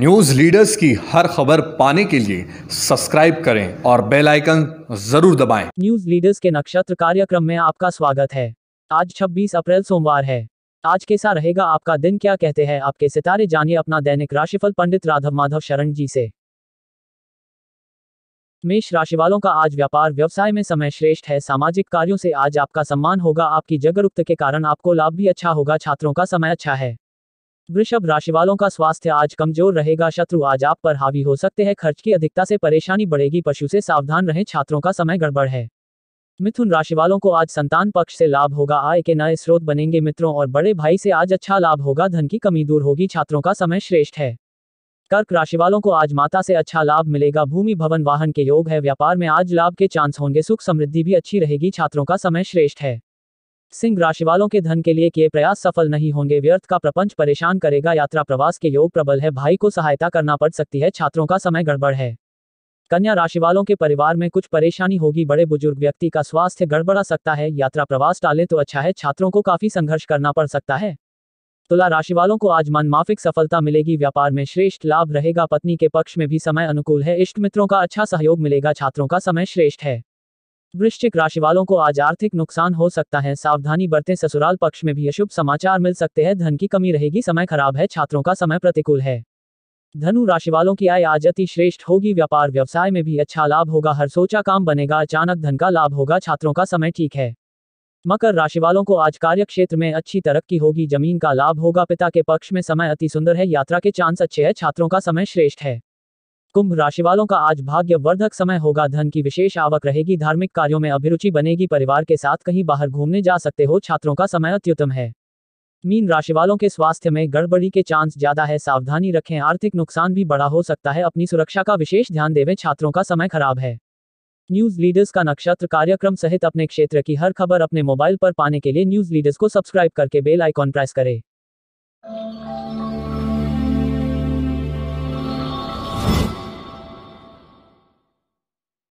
News leaders की हर खबर पाने के लिए सब्सक्राइब करें और बेल आइकन जरूर दबाएं। न्यूज़ लीडर्स के नक्षत्र कार्यक्रम में आपका स्वागत है आज 26 अप्रैल सोमवार है आज कैसा रहेगा आपका दिन क्या कहते हैं आपके सितारे जानिए अपना दैनिक राशिफल पंडित राधव माधव शरण जी से मेष राशि वालों का आज व्यापार व्यवसाय में समय श्रेष्ठ है सामाजिक कार्यों से आज आपका सम्मान होगा आपकी जगरूकता के कारण आपको लाभ भी अच्छा होगा छात्रों का समय अच्छा है वृषभ राशि वालों का स्वास्थ्य आज कमजोर रहेगा शत्रु आज आप पर हावी हो सकते हैं खर्च की अधिकता से परेशानी बढ़ेगी पशु से सावधान रहें छात्रों का समय गड़बड़ है मिथुन राशि वालों को आज संतान पक्ष से लाभ होगा आय के नए स्रोत बनेंगे मित्रों और बड़े भाई से आज अच्छा लाभ होगा धन की कमी दूर होगी छात्रों का समय श्रेष्ठ है कर्क राशि वालों को आज माता से अच्छा लाभ मिलेगा भूमि भवन वाहन के योग है व्यापार में आज लाभ के चांस होंगे सुख समृद्धि भी अच्छी रहेगी छात्रों का समय श्रेष्ठ है सिंह राशि वालों के धन के लिए किए प्रयास सफल नहीं होंगे व्यर्थ का प्रपंच परेशान करेगा यात्रा प्रवास के योग प्रबल है भाई को सहायता करना पड़ सकती है छात्रों का समय गड़बड़ है कन्या राशि वालों के परिवार में कुछ परेशानी होगी बड़े बुजुर्ग व्यक्ति का स्वास्थ्य गड़बड़ा सकता है यात्रा प्रवास टाले तो अच्छा है छात्रों को काफी संघर्ष करना पड़ सकता है तुला राशि वालों को आज मन माफिक सफलता मिलेगी व्यापार में श्रेष्ठ लाभ रहेगा पत्नी के पक्ष में भी समय अनुकूल है इष्ट मित्रों का अच्छा सहयोग मिलेगा छात्रों का समय श्रेष्ठ है वृश्चिक राशि वालों को आज आर्थिक नुकसान हो सकता है सावधानी बरते ससुराल पक्ष में भी अशुभ समाचार मिल सकते हैं धन की कमी रहेगी समय खराब है छात्रों का समय प्रतिकूल है धनु राशि वालों की आय आज अति श्रेष्ठ होगी व्यापार व्यवसाय में भी अच्छा लाभ होगा हर सोचा काम बनेगा अचानक धन का लाभ होगा छात्रों का समय ठीक है मकर राशि वालों को आज कार्य क्षेत्र में अच्छी तरक्की होगी जमीन का लाभ होगा पिता के पक्ष में समय अति सुंदर है यात्रा के चांस अच्छे है छात्रों का समय श्रेष्ठ है कुंभ राशि वालों का आज भाग्य वर्धक समय होगा धन की विशेष आवक रहेगी धार्मिक कार्यों में अभिरुचि बनेगी परिवार के साथ कहीं बाहर घूमने जा सकते हो छात्रों का समय अत्युत्तम है मीन राशि वालों के स्वास्थ्य में गड़बड़ी के चांस ज्यादा है सावधानी रखें आर्थिक नुकसान भी बड़ा हो सकता है अपनी सुरक्षा का विशेष ध्यान देवे छात्रों का समय खराब है न्यूज लीडर्स का नक्षत्र कार्यक्रम सहित अपने क्षेत्र की हर खबर अपने मोबाइल पर पाने के लिए न्यूज लीडर्स को सब्सक्राइब करके बेल आइकॉन प्रेस करें